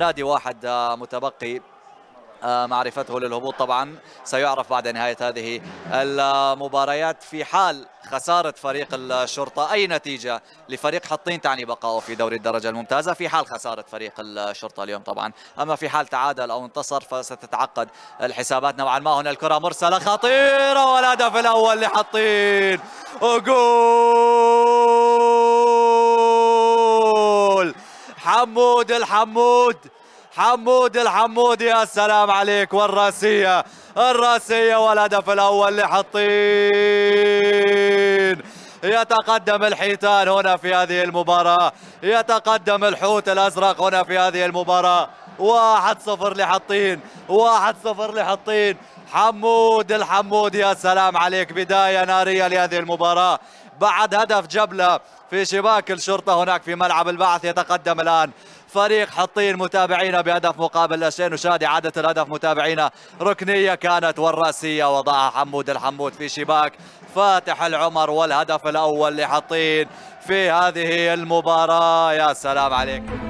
نادي واحد آه، متبقي آه، معرفته للهبوط طبعا سيعرف بعد نهاية هذه المباريات في حال خسارة فريق الشرطة أي نتيجة لفريق حطين تعني بقاؤه في دوري الدرجة الممتازة في حال خسارة فريق الشرطة اليوم طبعا أما في حال تعادل أو انتصر فستتعقد الحسابات نوعا ما هنا الكرة مرسلة خطيرة والهدف الأول لحطين وجول حمود الحمود حمود الحمود يا سلام عليك والراسية الراسية والهدف الأول لحطيب يتقدم الحيتان هنا في هذه المباراة يتقدم الحوت الأزرق هنا في هذه المباراة واحد صفر لحطين واحد صفر لحطين حمود الحمود يا سلام عليك بداية نارية لهذه المباراة بعد هدف جبلة في شباك الشرطة هناك في ملعب البعث يتقدم الآن فريق حطين متابعينا بهدف مقابل لا شيء نشاهد إعادة الهدف متابعينا ركنية كانت والرأسية وضعها حمود الحمود في شباك فاتح العمر والهدف الأول لحطين في هذه المباراة يا سلام عليكم